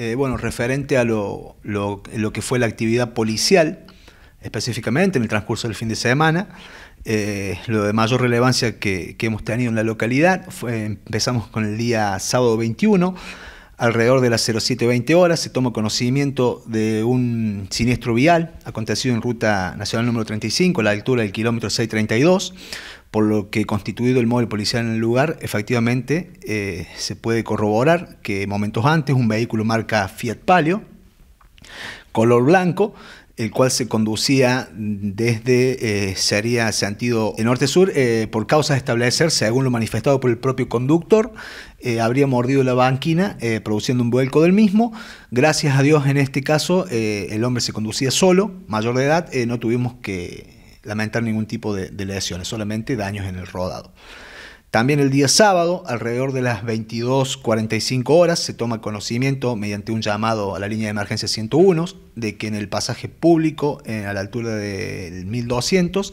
Eh, bueno, referente a lo, que fue la actividad policial, específicamente en el transcurso del fin de semana. Eh, lo de mayor relevancia que, que, hemos tenido en la localidad fue, empezamos con el día sábado 21 Alrededor de las 07.20 horas se toma conocimiento de un siniestro vial acontecido en ruta nacional número 35, a la altura del kilómetro 632, por lo que constituido el móvil policial en el lugar, efectivamente eh, se puede corroborar que momentos antes un vehículo marca Fiat Palio, color blanco, el cual se conducía desde eh, se sería sentido norte-sur eh, por causa de establecer, según lo manifestado por el propio conductor, eh, habría mordido la banquina produciendo un vuelco del mismo. Gracias a Dios en este caso el hombre se conducía solo, mayor de edad, no tuvimos que lamentar ningún tipo de lesiones, solamente daños en el rodado. También el día sábado, alrededor de las 22.45 horas, se toma conocimiento mediante un llamado a la línea de emergencia 101 de que en el pasaje público, eh, a la altura del 1200,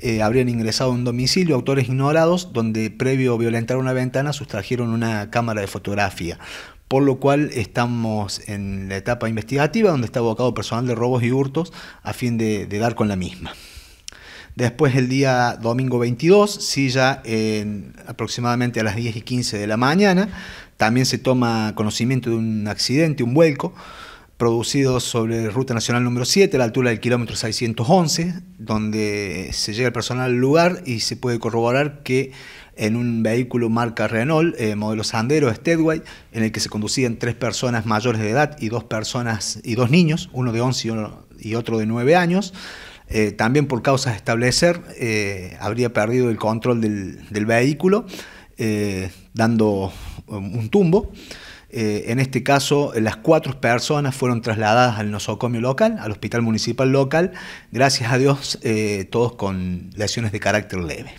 eh, habrían ingresado a un domicilio autores ignorados donde previo a violentar una ventana sustrajeron una cámara de fotografía por lo cual estamos en la etapa investigativa donde está abocado personal de robos y hurtos a fin de dar con la misma. Después el día domingo 22, sí ya en aproximadamente a las 10 y 15 de la mañana, también se toma conocimiento de un accidente, un vuelco, producido sobre Ruta Nacional número 7, a la altura del kilómetro 611, donde se llega el personal al lugar y se puede corroborar que en un vehículo marca Renault, eh, modelo Sandero, Steadway, en el que se conducían tres personas mayores de edad y dos personas y dos niños, uno de 11 y, y otro de 9 años. Eh, también por causas de establecer, eh, habría perdido el control del, vehículo, eh, dando um, un tumbo. en este caso, las cuatro personas fueron trasladadas al nosocomio local, al hospital municipal local, gracias a Dios, todos con lesiones de carácter leve.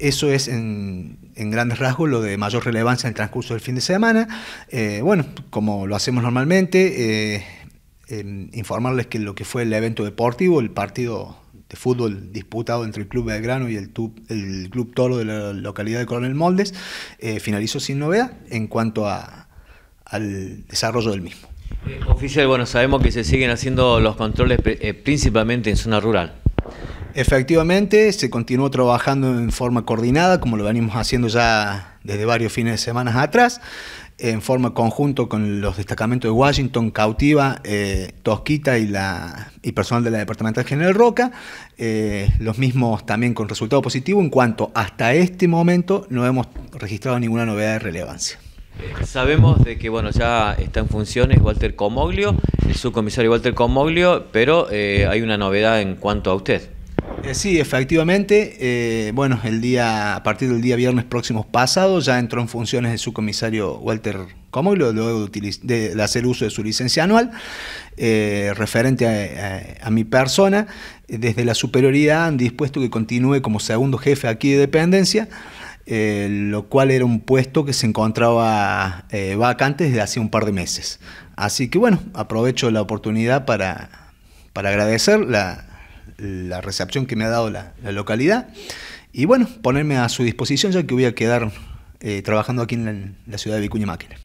Eso es en, grandes rasgos lo de mayor relevancia en el transcurso del fin de semana. bueno, como lo hacemos normalmente, informarles que lo que fue el evento deportivo, el partido de fútbol disputado entre el Club Belgrano y el, Club Toro de la localidad de Coronel Moldes, eh, finalizó sin novedad en cuanto a, al desarrollo del mismo. Eh, oficial, bueno, sabemos que se siguen haciendo los controles eh, principalmente en zona rural. Efectivamente, se continuó trabajando en forma coordinada, como lo venimos haciendo ya desde varios fines de semana atrás en forma conjunto con los destacamentos de Washington, Cautiva, eh, Tosquita y, la, personal de la Departamental General Roca, eh, los mismos también con resultado positivo, en cuanto hasta este momento no hemos registrado ninguna novedad de relevancia. Eh, sabemos de que bueno ya está en funciones Walter Comoglio, el subcomisario Walter Comoglio, pero hay una novedad en cuanto a usted. Eh, sí, efectivamente. Eh, bueno, el día, a partir del día viernes próximo pasado ya entró en funciones el subcomisario Walter Comoglo, luego de, hacer uso de su licencia anual, eh, referente a, mi persona. Desde la superioridad han dispuesto que continúe como segundo jefe aquí de dependencia. lo cual era un puesto que se encontraba vacante desde hace un par de meses. Así que bueno, aprovecho la oportunidad para, para agradecer la, la recepción que me ha dado la, localidad. Y bueno, ponerme a su disposición ya que voy a quedar eh, trabajando aquí en la, en la ciudad de Vicuña Máquina.